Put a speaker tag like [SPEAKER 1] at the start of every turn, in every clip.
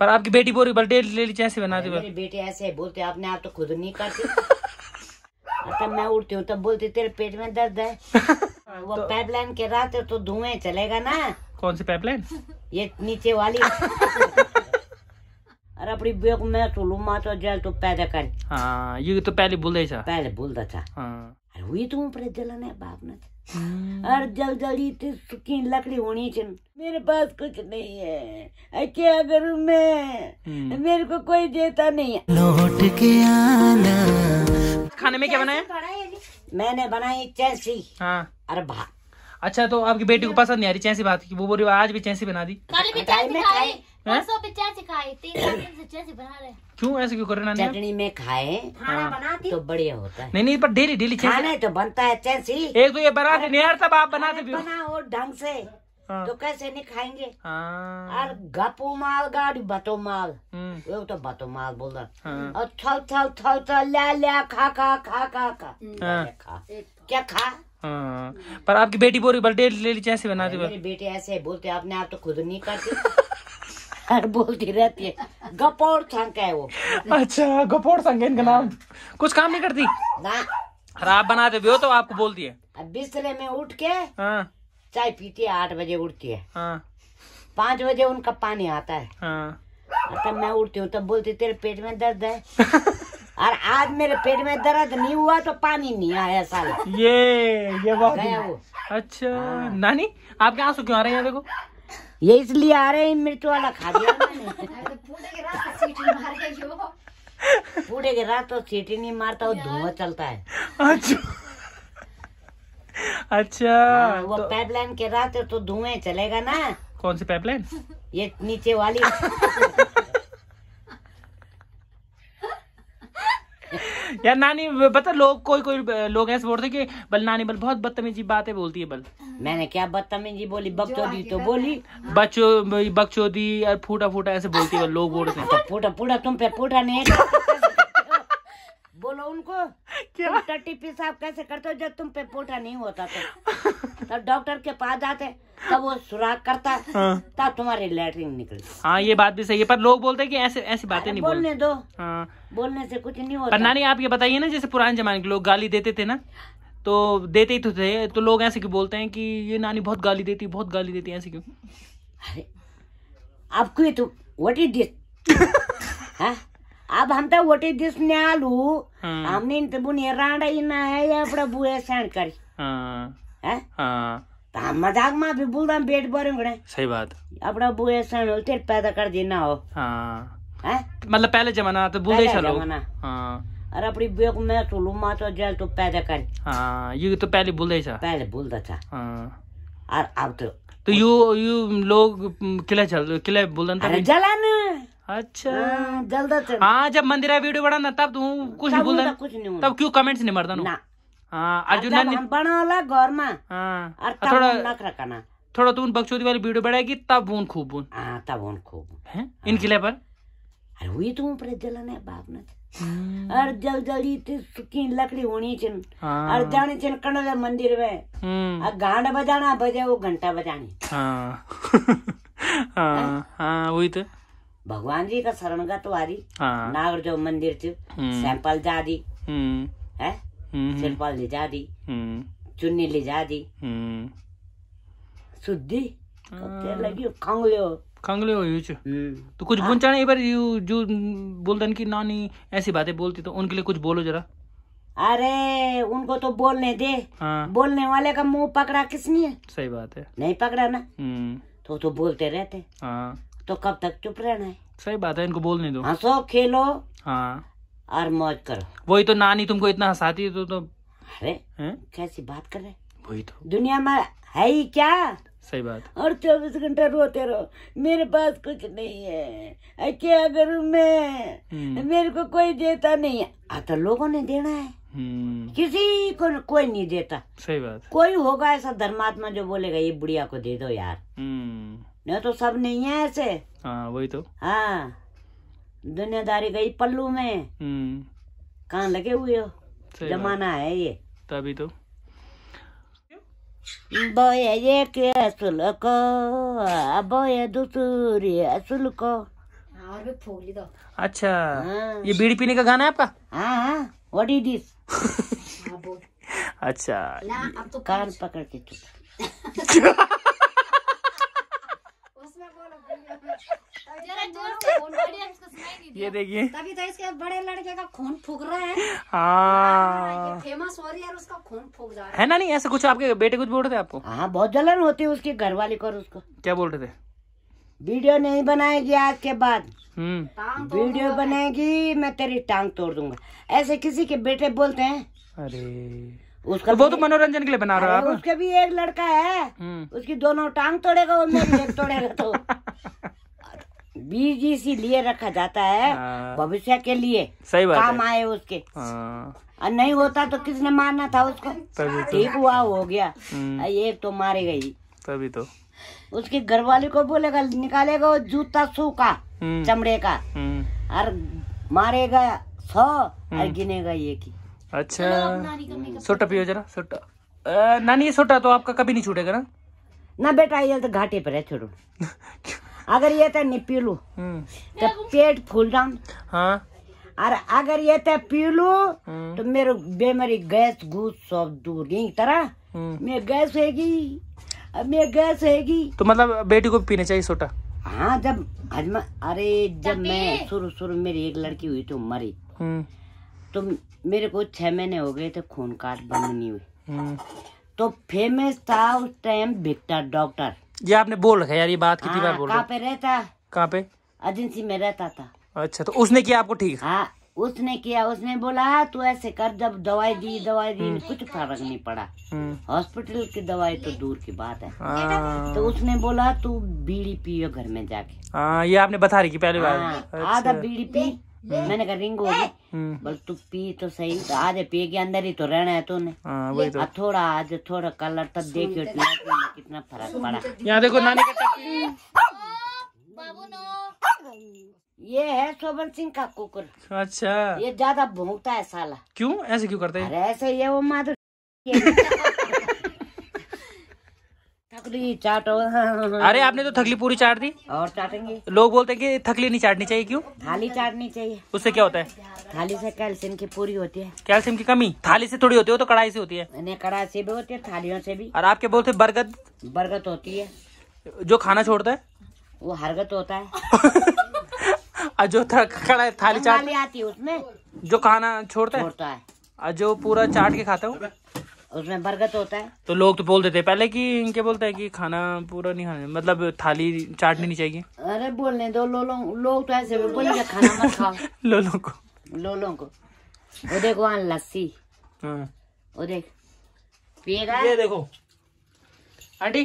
[SPEAKER 1] पर आपकी बेटी बोरी बल्टे ले ली कैसे बना दी मेरी
[SPEAKER 2] बेटी ऐसे बोलते आपने आप तो खुद नहीं करते हाँ, तब मैं उठती हूँ तब बोलती तेरे पेट में दर्द है वो तो... पाइपलाइन के रात तो धुएं चलेगा ना
[SPEAKER 1] कौन सी पाइपलाइन
[SPEAKER 2] ये नीचे वाली अरे अपनी बेक में तो लुमा तो जल तो पैदा कर
[SPEAKER 1] हाँ ये तो पहले बोल
[SPEAKER 2] रही था पहले बोलता था हाँ अरे हुई तुम तो ऊपर जलने बाप ने और जल जल्दी तो सुखी लकड़ी होनी चाहिए मेरे पास कुछ नहीं है क्या अच्छा, करूँ मैं हम्म। मेरे को कोई देता नहीं है लौट के आना
[SPEAKER 1] खाने में क्या बनाया
[SPEAKER 2] मैंने बनाई चैसी हाँ अरे भा अच्छा
[SPEAKER 1] तो आपकी बेटी को पसंद नहीं आ रही चैसी बात की वो बोल रही आज भी चैसी बना दी
[SPEAKER 2] क्यों ऐसे क्यों कर रहे नानी चटनी में खाए खाना हाँ। बनाती तो बढ़िया होता है नहीं नहीं पर डेली डेली खाने तो बनता है चैसी एक तो ये बना बनाते नहीं यार आप बनाते भी बनाओ ढंग से हाँ। तो कैसे नहीं खाएंगे हाँ। और गपो माल गाड़ी बटो माल हम्म। वो तो बटो माल बोल रहा और थल थल थल थल ला ला खा खा खा खा खा खा तो। क्या खा पर आपकी बेटी बोल रही बर्थडे
[SPEAKER 1] ले ली कैसे बनाती मेरी
[SPEAKER 2] बेटी ऐसे बोलते आपने आप तो खुद नहीं करती हर बोलती रहती है गपोर संक है वो
[SPEAKER 1] अच्छा गपोर संक है इनका नाम
[SPEAKER 2] कुछ काम नहीं करती ना
[SPEAKER 1] खराब बनाते भी हो तो आपको बोलती है
[SPEAKER 2] बिस्तरे में उठ के हाँ। चाय पीती है आठ बजे उठती है हाँ। पाँच बजे उनका पानी आता है हाँ। तब मैं उठती हूँ तब बोलती तेरे पेट में दर्द है और आज मेरे पेट में दर्द नहीं हुआ तो पानी नहीं आया साला
[SPEAKER 1] ये ये बात अच्छा हाँ।
[SPEAKER 2] नानी आपके आंसू क्यों आ रहे हैं देखो ये इसलिए आ रहे हैं मिर्च वाला खा दिया मैंने
[SPEAKER 3] तो तो पूरे के रात
[SPEAKER 2] तो सीटी नहीं मारता वो धुआं चलता है अच्छा अच्छा आ, हाँ, वो तो... पाइपलाइन के रात तो धुएं चलेगा ना कौन सी पाइपलाइन ये नीचे वाली यार नानी
[SPEAKER 1] बता लोग कोई कोई लोग ऐसे बोलते कि बल नानी बल बहुत बदतमीजी बातें बोलती है बल मैंने
[SPEAKER 2] क्या बदतमीजी बोली बकचोदी तो बोली
[SPEAKER 1] बच्चो बकचोदी और फूटा फूटा ऐसे बोलती
[SPEAKER 2] है हाँ। लोग बोलते हैं तो फूटा फूटा तुम पे फूटा नहीं बोलो उनको क्या टट्टी पेशाब कैसे करते हो जब तुम पे पोटा नहीं होता तो तब डॉक्टर के पास जाते तब वो सुराख करता हाँ। तब तुम्हारी लेटरिन निकलती हाँ ये बात भी सही है
[SPEAKER 1] पर लोग बोलते हैं कि ऐसे ऐसी बातें नहीं बोलने बोल। दो हाँ
[SPEAKER 2] बोलने से कुछ नहीं होता नानी
[SPEAKER 1] आप ये बताइए ना जैसे पुराने जमाने के लोग गाली देते थे ना तो देते ही तो थे तो लोग ऐसे क्यों बोलते हैं कि ये नानी बहुत गाली देती बहुत गाली देती है ऐसे क्यों
[SPEAKER 2] अरे आपको ये तो वट इज दिस अब हम तो वट इज दिस न्यालू हाँ। हमने इन तबु तो ने रांडा ही ना है या अपना बुए सेंड कर हां हां हाँ। तो हम मजाक में भी बोल दम रहा बेट बोरेंगे सही बात अपना बुए सैंड तेरे पैदा कर देना हो हां हाँ?
[SPEAKER 1] मतलब पहले जमाना तो बोले चलो
[SPEAKER 2] हां और अपनी बेग में तो लुमा तो जल तो पैदा कर
[SPEAKER 1] हाँ ये तो पहले बोलते था पहले बोलता था हाँ और अब तो तो यू यू लोग किले चल किले बोलन था
[SPEAKER 2] जलन अच्छा हाँ, जल्दा चल तो। हाँ जब मंदिर वीडियो बनाना
[SPEAKER 1] तब तू तो कुछ बोल बोलता कुछ नहीं तब क्यों कमेंट्स नहीं मारता ना हाँ अर्जुन अच्छा, ने
[SPEAKER 2] बनाला घर में हाँ और थोड़ा नखरा
[SPEAKER 1] रखना थोड़ा तू तो उन बकचोदी वाली वीडियो बढ़ाएगी तब उन खूब उन हाँ तब उन खूब हैं इन किले
[SPEAKER 2] पर हाँ। अरे वही तो ऊपर जलन है बाप ना हम्म। और जल जली सुखी लकड़ी होनी छिन हाँ। और जाने छिन कणल मंदिर में हम्म। और गांड बजाना बजे वो घंटा बजानी
[SPEAKER 1] हाँ, हाँ, हाँ।
[SPEAKER 2] भगवान जी का शरण का तो नागर जो मंदिर थी हम्म। सैंपल जा दी है सैंपल ले जा दी चुन्नी ले जा दी शुद्धि लगी खाऊ लियो खांगले हो यूज हम्म। तो कुछ हाँ।
[SPEAKER 1] बोल चाहे पर यू जो बोल दन की नानी ऐसी बातें बोलती तो उनके लिए कुछ बोलो जरा
[SPEAKER 2] अरे उनको तो बोलने दे हाँ। बोलने वाले का मुंह पकड़ा किसने है सही बात है नहीं पकड़ा ना हम्म। तो तो बोलते रहते हाँ। तो कब तक चुप रहना है सही बात है इनको बोलने दो हंसो खेलो हाँ और मौज करो वही तो नानी तुमको इतना हंसाती है तो, तो अरे है? कैसी बात कर रहे वही तो दुनिया में है ही क्या सही बात और चौबीस घंटा रोते रहो मेरे पास कुछ नहीं है क्या करूँ मैं हम्म। मेरे को कोई देता नहीं है तो लोगों ने देना है हम्म। किसी को कोई नहीं देता सही बात कोई होगा ऐसा धर्मात्मा जो बोलेगा ये बुढ़िया को दे दो यार हम्म। नहीं तो सब नहीं है ऐसे हाँ, वही तो हाँ दुनियादारी गई पल्लू में कहा लगे हुए हो जमाना है ये तभी तो Boya yeke asuluko, boya दूसरी असुलको
[SPEAKER 3] और भी फूली दो
[SPEAKER 2] अच्छा हाँ। ये बीड़ी पीने का गाना है आपका हाँ हाँ व्हाट इज दिस अच्छा ला अब तो कान पकड़ के
[SPEAKER 1] ये देखिए
[SPEAKER 3] तभी तो इसके बड़े लड़के का खून फूक रहा
[SPEAKER 1] है
[SPEAKER 3] फेमस हो रही है उसका खून फूक रहा है है ना
[SPEAKER 2] नहीं ऐसा कुछ आपके बेटे कुछ बोल रहे थे आपको हाँ बहुत जलन होती है उसकी घर वाली को और उसको क्या बोल रहे थे वीडियो नहीं बनाएगी आज के बाद हम्म। वीडियो बनाएगी मैं तेरी टांग तोड़ दूंगा ऐसे किसी के बेटे बोलते हैं
[SPEAKER 1] अरे उसका तो वो तो मनोरंजन के लिए बना रहा है उसके
[SPEAKER 2] भी एक लड़का है हम्म। उसकी दोनों टांग तोड़ेगा और मेरी एक तोड़ेगा तो बीज इसी लिए रखा जाता है हाँ। भविष्य के लिए सही बात काम आए उसके और हाँ। नहीं होता तो किसने मारना था उसको ठीक तो। हुआ हो गया हम्म। एक तो मारे गई तभी तो उसके घर वाले को बोलेगा निकालेगा वो जूता सूखा हम्म। चमड़े का हम्म। और मारेगा सौ और गिनेगा एक ही अच्छा छोटा पियो जरा छोटा नानी ये छोटा तो आपका कभी नहीं छूटेगा ना ना बेटा ये तो घाटे पर है छोड़ो अगर ये पीलू हम्म। तो पेट फूल डाउन हाँ और अगर ये ते पी हम्म। तो मेरे बेमारी गैस घूस सब दूर गई तरह हम्म। मैं गैस होगी अब मेरी गैस होगी
[SPEAKER 1] तो मतलब बेटी को पीने चाहिए छोटा
[SPEAKER 2] हाँ जब हजमा अरे जब मैं शुरू शुरू मेरी एक लड़की हुई तो मरी तो मेरे को छह महीने हो गए थे तो खून काट बंद नहीं हुई तो फेमस था उस टाइम विक्टर डॉक्टर ये आपने बोल रखा यार ये बात कितनी बार हाँ, बोल कहाँ पे रहता कहाँ पे एजेंसी में रहता था
[SPEAKER 1] अच्छा तो उसने किया आपको ठीक हाँ
[SPEAKER 2] उसने किया उसने बोला हाँ, तू ऐसे कर जब दवाई दी दवाई दी हम्म। कुछ फर्क नहीं पड़ा हम्म। हॉस्पिटल की दवाई तो दूर की बात है हाँ। तो उसने बोला तू बीड़ी पियो घर में जाके
[SPEAKER 1] आ, ये आपने बता रही की पहली बार अच्छा।
[SPEAKER 2] आधा बीड़ी पी मैंने कहा रिंग होगी हम्म। बोल तू पी तो सही तो आज पिए के अंदर ही तो रहना है तूने तो। थोड़ा आज थोड़ा कलर तब तो देखियो कितना फर्क पड़ा यहाँ देखो नानी का हम्म। ये है शोभन सिंह का कुकुर अच्छा ये ज्यादा भोंगता है साला क्यों ऐसे क्यों करते हैं ऐसे ये वो माधुर थकली चाटो अरे आपने तो थकली पूरी चाट दी और चाटेंगे
[SPEAKER 1] लोग बोलते हैं कि थकली नहीं चाटनी चाहिए क्यों थाली चाटनी चाहिए उससे क्या होता है थाली से कैल्शियम की पूरी होती है कैल्शियम की कमी थाली से थोड़ी होती है तो कढ़ाई से होती है
[SPEAKER 2] नहीं कढ़ाई से भी होती है थालियों से भी
[SPEAKER 1] और आपके बोलते बरगद
[SPEAKER 2] बरगद होती है
[SPEAKER 1] जो खाना छोड़ता है
[SPEAKER 2] वो हरगत होता है
[SPEAKER 1] और जो खड़ा थाली चाट आती है उसमें जो खाना छोड़ता है जो पूरा चाट के खाता हूँ
[SPEAKER 2] उसमें बरगद होता है
[SPEAKER 1] तो लोग तो बोल देते पहले कि इनके बोलते हैं कि खाना पूरा नहीं खाना मतलब थाली चाटनी नहीं चाहिए
[SPEAKER 2] अरे बोलने दो लो लो तो ऐसे बोलेंगे खाना मत खाओ लो लोलों को लो लोलों को वो देखो आन लस्सी हाँ। वो देख
[SPEAKER 1] पिएगा
[SPEAKER 3] ये देखो
[SPEAKER 2] आंटी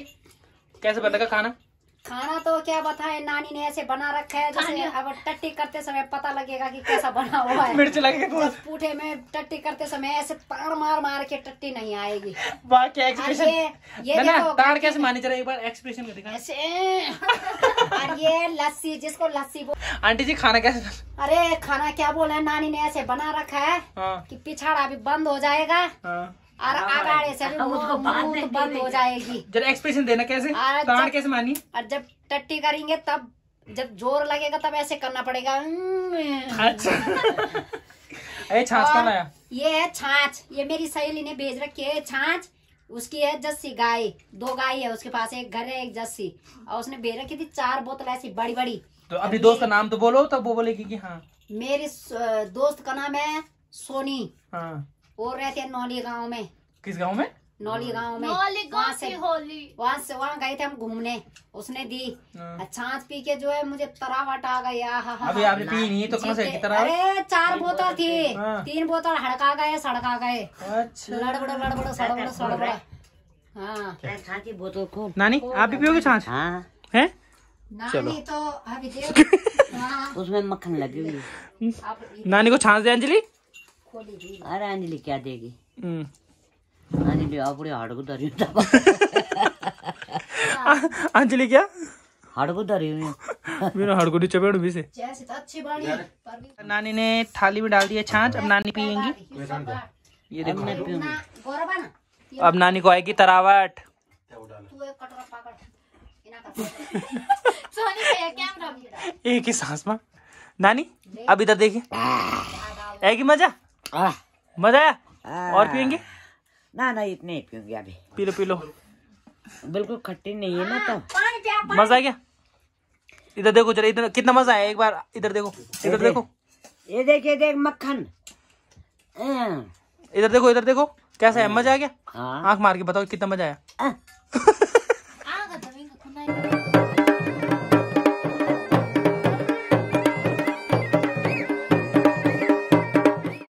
[SPEAKER 1] कैसे बनेगा खाना
[SPEAKER 3] खाना तो क्या बताए नानी ने ऐसे बना रखा है जैसे अब टट्टी करते समय पता लगेगा कि कैसा बना हुआ है मिर्च पूठे में टट्टी करते समय ऐसे ताड़ मार मार के टट्टी नहीं आएगी
[SPEAKER 1] एक्सप्रेशन ये, ये कैसे मानी जरा एक बार एक्सप्रेशन ऐसे
[SPEAKER 3] और ये लस्सी जिसको लस्सी बोल
[SPEAKER 1] आंटी जी खाना कैसे
[SPEAKER 3] अरे खाना क्या बोला नानी ने ऐसे बना रखा है हाँ। की पिछाड़ा अभी बंद हो जाएगा हाँ। और आगाड़े से उसको बंद बंद हो जाएगी जरा एक्सप्रेशन
[SPEAKER 1] देना कैसे ताड़ कैसे मानी
[SPEAKER 3] और जब टट्टी करेंगे तब जब जोर लगेगा तब ऐसे करना पड़ेगा अच्छा
[SPEAKER 1] ये छाछ
[SPEAKER 3] ये है छाछ ये मेरी सहेली ने भेज रखी है छाछ उसकी है जस्सी गाय दो गाय है उसके पास एक घर है एक जस्सी और उसने भेज रखी थी चार बोतल ऐसी बड़ी बड़ी
[SPEAKER 1] तो अभी दोस्त का नाम तो बोलो तब वो बोलेगी कि हाँ
[SPEAKER 3] मेरी दोस्त का नाम है सोनी हाँ वो रहते हैं नौली गाँव में किस गाँव में नौली गाँव में वहाँ से होली वहाँ से वहाँ गए थे हम घूमने उसने दी हाँ। छाछ पी के जो है मुझे तरावट आ गया अभी आपने पी नहीं तो कहाँ से अरे चार बोतल थी हाँ। तीन बोतल हड़का गए सड़का गए अच्छा। लड़बड़ लड़बड़ सड़बड़ सड़बड़ हाँ
[SPEAKER 2] बोतल को
[SPEAKER 1] नानी आप भी पियोगे छाछ हाँ। है
[SPEAKER 3] चलो तो अभी उसमें
[SPEAKER 2] मक्खन लगी
[SPEAKER 3] हुई नानी
[SPEAKER 2] को छाछ दे अंजलि
[SPEAKER 3] अरे
[SPEAKER 2] आनीले क्या देगी हम्म। आनीले आफूले तो।
[SPEAKER 1] क्या हाडको धरी मेरा भी से नानी ने थाली में डाल दिया छाछ अब नानी पियेंगी ये देखो अब नानी को आएगी तरावट एक ही सांस में नानी अब इधर देखिए हाँ। आएगी मजा मजा आया और पियेंगे ना ना इतने ही पियेंगे अभी पी लो पी लो बिल्कुल खट्टी नहीं है ना
[SPEAKER 2] तो मजा
[SPEAKER 1] आ गया इधर देखो जरा इधर कितना मजा आया एक बार इधर देखो इधर देखो ये देखिए देख मक्खन इधर देखो इधर देखो कैसा है मजा आ गया हाँ। आंख मार के बताओ कितना मजा आया